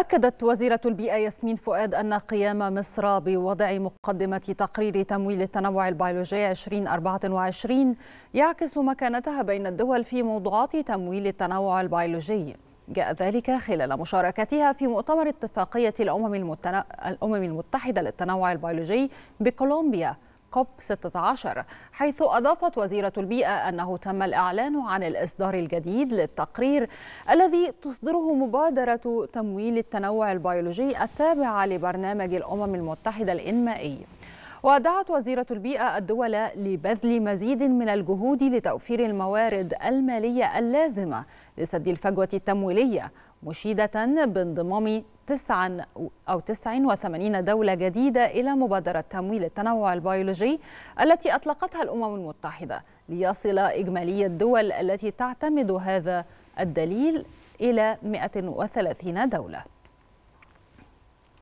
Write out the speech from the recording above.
أكدت وزيرة البيئة ياسمين فؤاد أن قيام مصر بوضع مقدمة تقرير تمويل التنوع البيولوجي 2024 يعكس مكانتها بين الدول في موضوعات تمويل التنوع البيولوجي جاء ذلك خلال مشاركتها في مؤتمر اتفاقية الأمم, المتن... الأمم المتحدة للتنوع البيولوجي بكولومبيا كوب 16 حيث أضافت وزيرة البيئة أنه تم الإعلان عن الإصدار الجديد للتقرير الذي تصدره مبادرة تمويل التنوع البيولوجي التابعة لبرنامج الأمم المتحدة الإنمائي ودعت وزيرة البيئة الدول لبذل مزيد من الجهود لتوفير الموارد المالية اللازمة لسد الفجوة التمويلية مشيدة بانضمام تسع أو 89 دولة جديدة إلى مبادرة تمويل التنوع البيولوجي التي أطلقتها الأمم المتحدة ليصل إجمالي الدول التي تعتمد هذا الدليل إلى 130 دولة